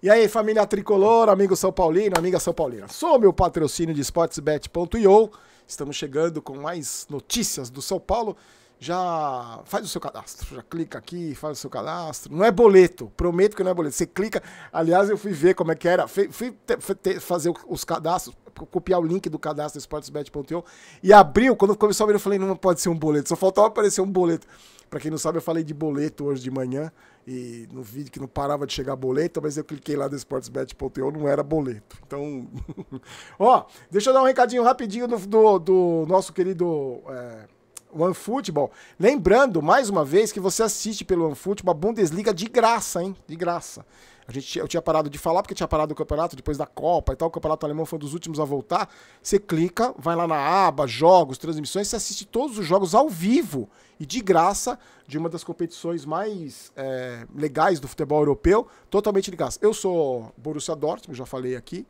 E aí, família tricolor, amigo São Paulino, amiga São Paulina. Sou meu patrocínio de sportsbet.io. Estamos chegando com mais notícias do São Paulo. Já faz o seu cadastro, já clica aqui, faz o seu cadastro. Não é boleto, prometo que não é boleto. Você clica. Aliás, eu fui ver como é que era, fui, fui te, te, fazer os cadastros, copiar o link do cadastro sportsbet.io e abriu. Quando começou a abrir, eu falei: não pode ser um boleto, só faltava aparecer um boleto. Para quem não sabe, eu falei de boleto hoje de manhã e no vídeo que não parava de chegar boleto, mas eu cliquei lá do sportsbet.io, não era boleto. Então, ó, deixa eu dar um recadinho rapidinho do, do, do nosso querido é, OneFootball. Lembrando, mais uma vez, que você assiste pelo OneFootball a Bundesliga de graça, hein? De graça. A gente, eu tinha parado de falar porque tinha parado o campeonato depois da Copa e tal. O campeonato alemão foi um dos últimos a voltar. Você clica, vai lá na aba, jogos, transmissões, você assiste todos os jogos ao vivo e de graça de uma das competições mais é, legais do futebol europeu, totalmente de graça. Eu sou Borussia Dortmund, já falei aqui.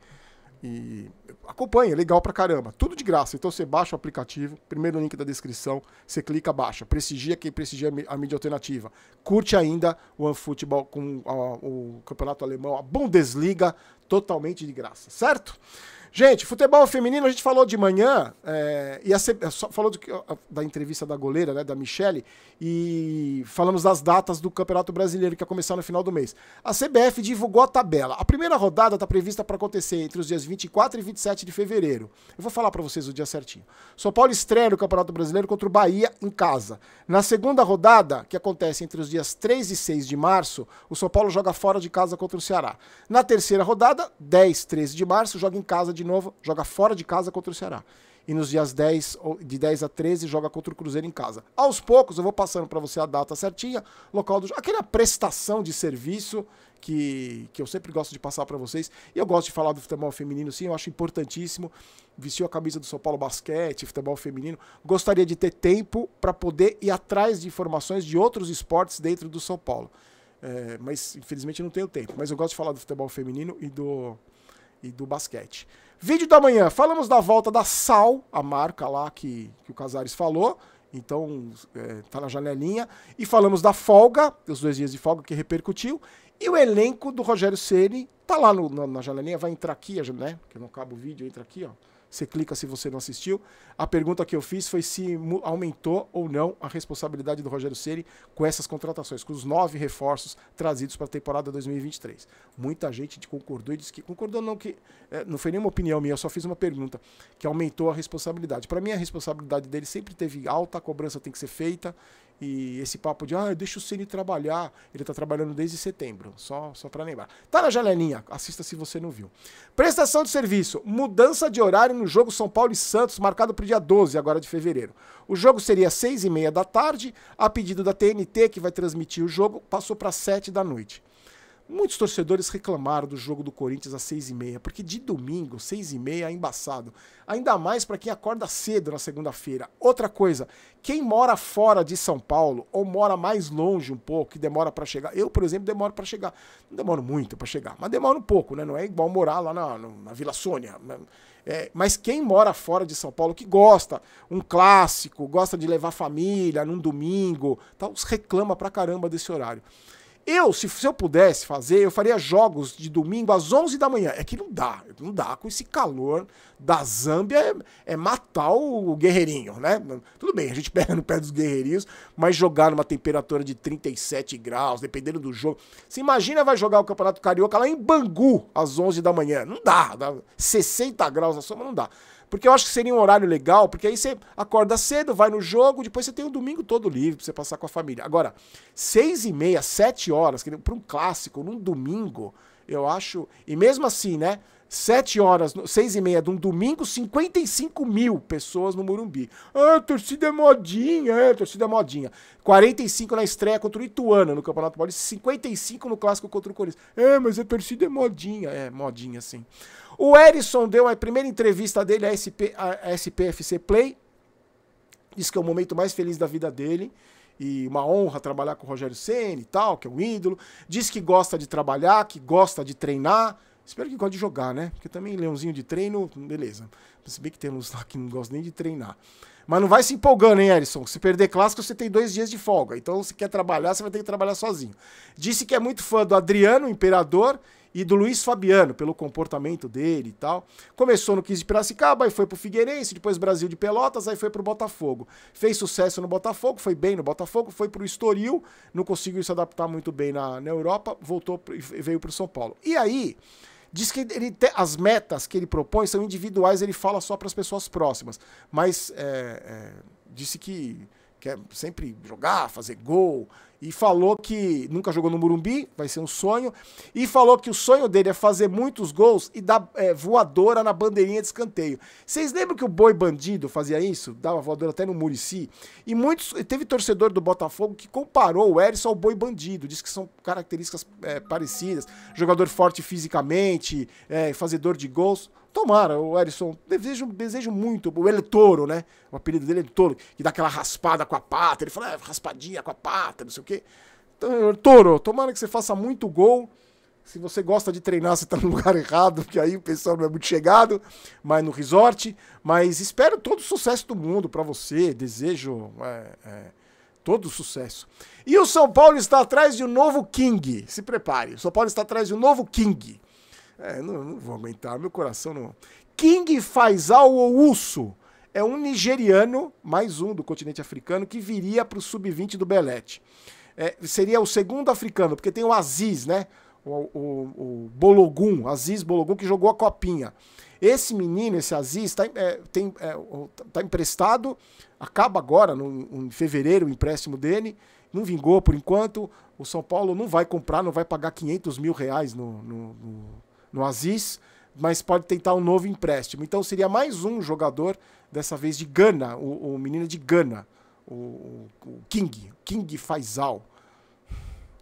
E acompanha, legal pra caramba. Tudo de graça. Então você baixa o aplicativo, primeiro link da descrição, você clica, baixa. Prestigia quem prestigia a mídia alternativa. Curte ainda o OneFootball com a, o campeonato alemão, a Bundesliga, totalmente de graça, certo? Gente, futebol feminino, a gente falou de manhã, é, e a, falou do, da entrevista da goleira, né, da Michele, e falamos das datas do Campeonato Brasileiro, que ia começar no final do mês. A CBF divulgou a tabela. A primeira rodada está prevista para acontecer entre os dias 24 e 27 de fevereiro. Eu vou falar para vocês o dia certinho. São Paulo estreia no Campeonato Brasileiro contra o Bahia em casa. Na segunda rodada, que acontece entre os dias 3 e 6 de março, o São Paulo joga fora de casa contra o Ceará. Na terceira rodada, 10, 13 de março, joga em casa de de novo, joga fora de casa contra o Ceará. E nos dias 10, de 10 a 13, joga contra o Cruzeiro em casa. Aos poucos, eu vou passando para você a data certinha, local do aquela prestação de serviço que, que eu sempre gosto de passar para vocês. E eu gosto de falar do futebol feminino, sim, eu acho importantíssimo. Vestiu a camisa do São Paulo Basquete, futebol feminino. Gostaria de ter tempo para poder ir atrás de informações de outros esportes dentro do São Paulo. É, mas infelizmente não tenho tempo. Mas eu gosto de falar do futebol feminino e do, e do basquete. Vídeo da manhã, falamos da volta da Sal, a marca lá que, que o Casares falou. Então, é, tá na janelinha. E falamos da folga, os dois dias de folga que repercutiu. E o elenco do Rogério Ceni tá lá no, na, na janelinha, vai entrar aqui, né? Porque não acaba o vídeo, entra aqui, ó. Você clica se você não assistiu. A pergunta que eu fiz foi se aumentou ou não a responsabilidade do Rogério Ceni com essas contratações, com os nove reforços trazidos para a temporada 2023. Muita gente concordou e disse que concordou não que é, não foi nenhuma opinião minha, eu só fiz uma pergunta que aumentou a responsabilidade. Para mim a responsabilidade dele sempre teve alta, a cobrança tem que ser feita e esse papo de, ah, deixa o Ceni trabalhar. Ele tá trabalhando desde setembro, só, só para lembrar. Tá na janelinha, assista se você não viu. Prestação de serviço. Mudança de horário no jogo São Paulo e Santos, marcado para o dia 12 agora de fevereiro. O jogo seria às 6 e meia da tarde, a pedido da TNT, que vai transmitir o jogo, passou para 7 da noite. Muitos torcedores reclamaram do jogo do Corinthians às seis e meia, porque de domingo, seis e meia, é embaçado. Ainda mais para quem acorda cedo na segunda-feira. Outra coisa, quem mora fora de São Paulo ou mora mais longe um pouco e demora para chegar. Eu, por exemplo, demoro para chegar. Não demoro muito para chegar, mas demoro um pouco, né? Não é igual morar lá na, na Vila Sônia. É, mas quem mora fora de São Paulo, que gosta, um clássico, gosta de levar família num domingo, tal, reclama pra caramba desse horário. Eu, se, se eu pudesse fazer, eu faria jogos de domingo às 11 da manhã. É que não dá, não dá. Com esse calor da Zâmbia, é, é matar o, guerreirinho, né? Tudo bem, a gente pega no pé dos guerreirinhos, mas jogar numa temperatura de 37 graus, dependendo do jogo. Você imagina vai jogar o Campeonato Carioca lá em Bangu às 11 da manhã. Não dá, dá 60 graus na soma, não dá. Porque eu acho que seria um horário legal, porque aí você acorda cedo, vai no jogo, depois você tem o um domingo todo livre pra você passar com a família. Agora, seis e meia, sete horas, para um clássico, num domingo, eu acho. E mesmo assim, né? Sete horas, seis e meia de um domingo, 55 mil pessoas no Morumbi. Ah, torcida é modinha, é, torcida é modinha. 45 na estreia contra o Ituano no Campeonato Paulista, 55 no Clássico contra o Corinthians. É, mas a torcida é modinha. É, modinha, sim. O Erisson deu a primeira entrevista dele à, SP, SPFC Play. Diz que é o momento mais feliz da vida dele e uma honra trabalhar com o Rogério Ceni e tal, que é um ídolo. Diz que gosta de trabalhar, que gosta de treinar. Espero que goste de jogar, né? Porque também leãozinho de treino, beleza. Se bem que tem uns lá que não gosta nem de treinar. Mas não vai se empolgando, hein, Erison? Se perder clássico, você tem dois dias de folga. Então, se quer trabalhar, você vai ter que trabalhar sozinho. Disse que é muito fã do Adriano, imperador, e do Luiz Fabiano, pelo comportamento dele e tal. Começou no 15 de Piracicaba, aí foi pro Figueirense, depois Brasil de Pelotas, aí foi pro Botafogo. Fez sucesso no Botafogo, foi bem no Botafogo, foi pro Estoril, não conseguiu se adaptar muito bem na, na Europa, voltou e veio pro São Paulo. E aí, diz que ele te, as metas que ele propõe são individuais, ele fala só para as pessoas próximas, mas é, é, disse que quer sempre jogar, fazer gol, e falou que nunca jogou no Murumbi, vai ser um sonho, e falou que o sonho dele é fazer muitos gols e dar é, voadora na bandeirinha de escanteio. Vocês lembram que o Boi Bandido fazia isso? Dava voadora até no Murici? E muitos, teve torcedor do Botafogo que comparou o Erisson ao Boi Bandido, disse que são características é, parecidas, jogador forte fisicamente, é, fazedor de gols. Tomara, o Erisson, desejo, desejo muito. O Ele Toro, né? O apelido dele é Toro, que dá aquela raspada com a pata. Ele fala, é, raspadinha com a pata, não sei o quê. Então, Toro, tomara que você faça muito gol. Se você gosta de treinar, você está no lugar errado, porque aí o pessoal não é muito chegado, mas no resort. Mas espero todo o sucesso do mundo para você. Desejo é, é, todo o sucesso. E o São Paulo está atrás de um novo King. Se prepare. O São Paulo está atrás de um novo King. É, não, não vou aguentar, meu coração não. King Faisal Ousso é um nigeriano, mais um do continente africano, que viria para o sub-20 do Belete é, seria o segundo africano, porque tem o Aziz, né? O, o, o Bologun, Aziz Bologun, que jogou a copinha. Esse menino, esse Aziz, está é, é, tá emprestado, acaba agora, no, em fevereiro, o empréstimo dele, não vingou por enquanto. O São Paulo não vai comprar, não vai pagar 500 mil reais no, no, no, no Aziz, mas pode tentar um novo empréstimo. Então seria mais um jogador, dessa vez de Gana, o, o menino de Gana o, o King, King Faisal.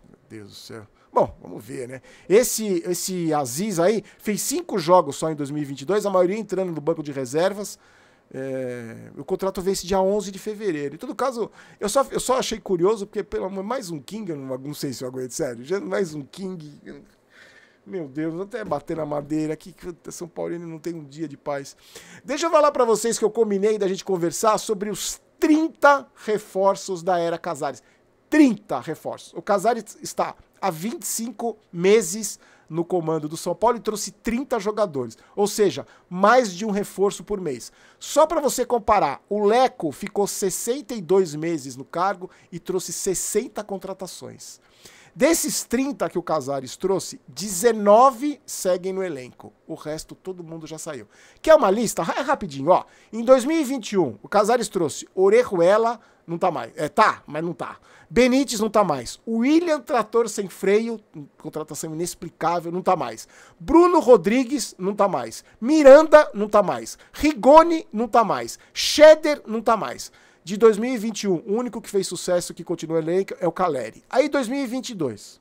Meu Deus do céu. Bom, vamos ver, né? Esse, esse Aziz aí fez cinco jogos só em 2022, a maioria entrando no banco de reservas. É, o contrato vence dia 11 de fevereiro. Em todo caso, eu só, eu só achei curioso, porque pelo amor, mais um King, eu não, não sei se eu aguento, sério. Já, mais um King. Meu Deus, até bater na madeira aqui, que São Paulino não tem um dia de paz. Deixa eu falar para vocês que eu combinei da gente conversar sobre os 30 reforços da era Casares. 30 reforços. O Casares está há 25 meses no comando do São Paulo e trouxe 30 jogadores, ou seja, mais de um reforço por mês. Só para você comparar, o Leco ficou 62 meses no cargo e trouxe 60 contratações. Desses 30 que o Casares trouxe, 19 seguem no elenco. O resto todo mundo já saiu. Que é uma lista, é rapidinho, ó. Em 2021, o Casares trouxe Orejuela, não tá mais. É, tá, mas não tá. Benítez não tá mais. William Trator sem freio, contratação inexplicável, não tá mais. Bruno Rodrigues não tá mais. Miranda não tá mais. Rigoni não tá mais. Scheder não tá mais. De 2021, o único que fez sucesso que continua elenco é o Caleri. Aí 2022.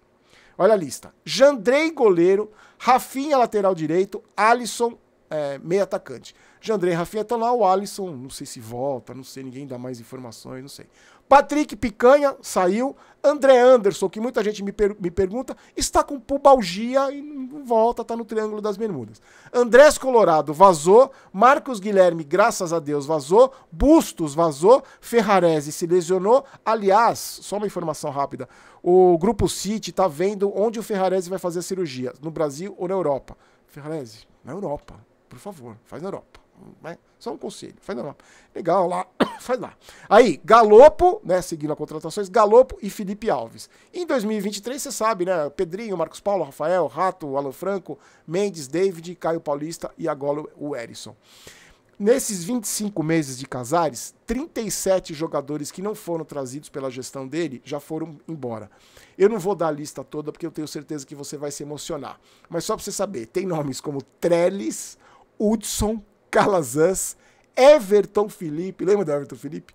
Olha a lista. Jandrei goleiro, Rafinha lateral direito, Alisson é, meia atacante. Jandrei Rafinha tá lá, o Alisson, não sei se volta, não sei, ninguém dá mais informações, não sei. Patrick Picanha saiu. André Anderson, que muita gente me, per me pergunta, está com pubalgia e não volta, está no Triângulo das Bermudas. Andrés Colorado vazou. Marcos Guilherme, graças a Deus, vazou. Bustos vazou. Ferrarese se lesionou. Aliás, só uma informação rápida: o Grupo City está vendo onde o Ferrarese vai fazer a cirurgia, no Brasil ou na Europa. Ferrarese, na Europa por favor, faz na Europa. Né? Só um conselho, faz na Europa. Legal, lá, faz lá. Aí, Galopo, né, seguindo as contratações, Galopo e Felipe Alves. Em 2023, você sabe, né, Pedrinho, Marcos Paulo, Rafael, Rato, Alan Franco, Mendes, David, Caio Paulista e agora o Erisson. Nesses 25 meses de Casares, 37 jogadores que não foram trazidos pela gestão dele já foram embora. Eu não vou dar a lista toda porque eu tenho certeza que você vai se emocionar. Mas só para você saber, tem nomes como Trellis, Hudson, Calazans, Everton Felipe, lembra do Everton Felipe?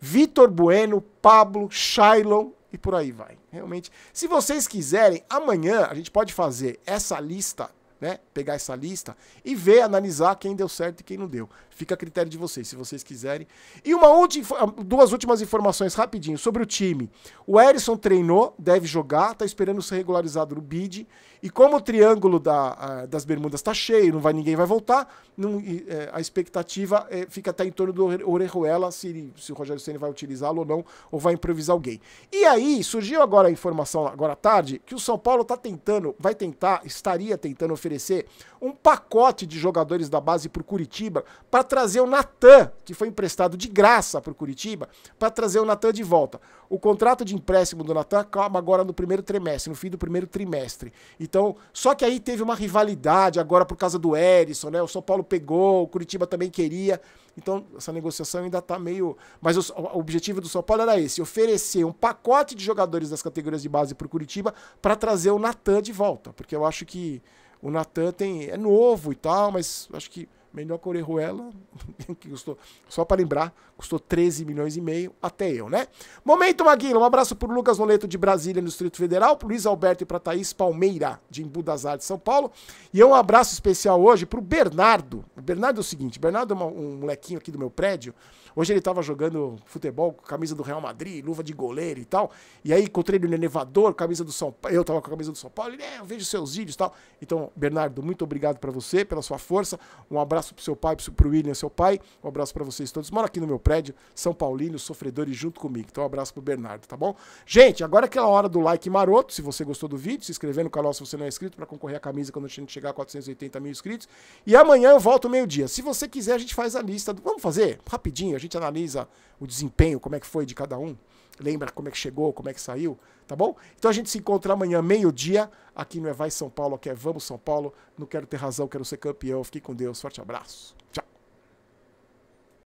Vitor Bueno, Pablo, Shailon e por aí vai. Realmente, se vocês quiserem, amanhã a gente pode fazer essa lista né, pegar essa lista e ver, analisar quem deu certo e quem não deu. Fica a critério de vocês, se vocês quiserem. E uma última, ah, duas últimas informações rapidinho sobre o time. O Erisson treinou, deve jogar, está esperando ser regularizado no bid. E como o triângulo da, a, ah, das Bermudas está cheio, não vai ninguém vai voltar, não, é, a expectativa é, fica até em torno do Orejuela, se, se o Rogério Senna vai utilizá-lo ou não, ou vai improvisar alguém. E aí, surgiu agora a informação, agora à tarde, que o São Paulo está tentando, vai tentar, estaria tentando oferecer oferecer um pacote de jogadores da base para o Curitiba, para trazer o Natan, que foi emprestado de graça para o Curitiba, para trazer o Natan de volta. O contrato de empréstimo do Natan acaba agora no primeiro trimestre, no fim do primeiro trimestre. Então, só que aí teve uma rivalidade agora por causa do Erisson, né? O São Paulo pegou, o Curitiba também queria. Então, essa negociação ainda está meio. Mas o, o, objetivo do São Paulo era esse: oferecer um pacote de jogadores das categorias de base para o Curitiba para trazer o Natan de volta. Porque eu acho que o Natan tem. é novo e tal, mas acho que Melhor que Orejuela, que custou, só para lembrar, custou 13 milhões e meio, até eu, né? Momento Maguila, um abraço para o Lucas Noleto de Brasília, no Distrito Federal, para Luiz Alberto e para Thaís Palmeira, de Embu das Artes, São Paulo. E é um abraço especial hoje para o Bernardo. O Bernardo é o seguinte, Bernardo é uma, um molequinho aqui do meu prédio, hoje ele estava jogando futebol com camisa do Real Madrid, luva de goleiro e tal, e aí encontrei ele no elevador, camisa do São Paulo, eu estava com a camisa do São Paulo, ele, é, eu vejo seus vídeos e tal. Então, Bernardo, muito obrigado para você, pela sua força, um abraço abraço pro seu pai, pro William, seu pai. Um abraço para vocês todos. Moro aqui no meu prédio, São Paulino, sofredores junto comigo. Então, um abraço pro Bernardo, tá bom? Gente, agora é aquela hora do like maroto. Se você gostou do vídeo, se inscrever no canal se você não é inscrito, para concorrer à camisa quando a gente chegar a 480 mil inscritos. E amanhã eu volto meio-dia. Se você quiser, a gente faz a lista. Do... Vamos fazer? Rapidinho, a gente analisa o desempenho, como é que foi de cada um lembra como é que chegou, como é que saiu, tá bom? Então a gente se encontra amanhã, meio-dia, aqui no É Vai São Paulo, aqui é Vamos São Paulo. Não quero ter razão, quero ser campeão. Fique com Deus, forte abraço. Tchau.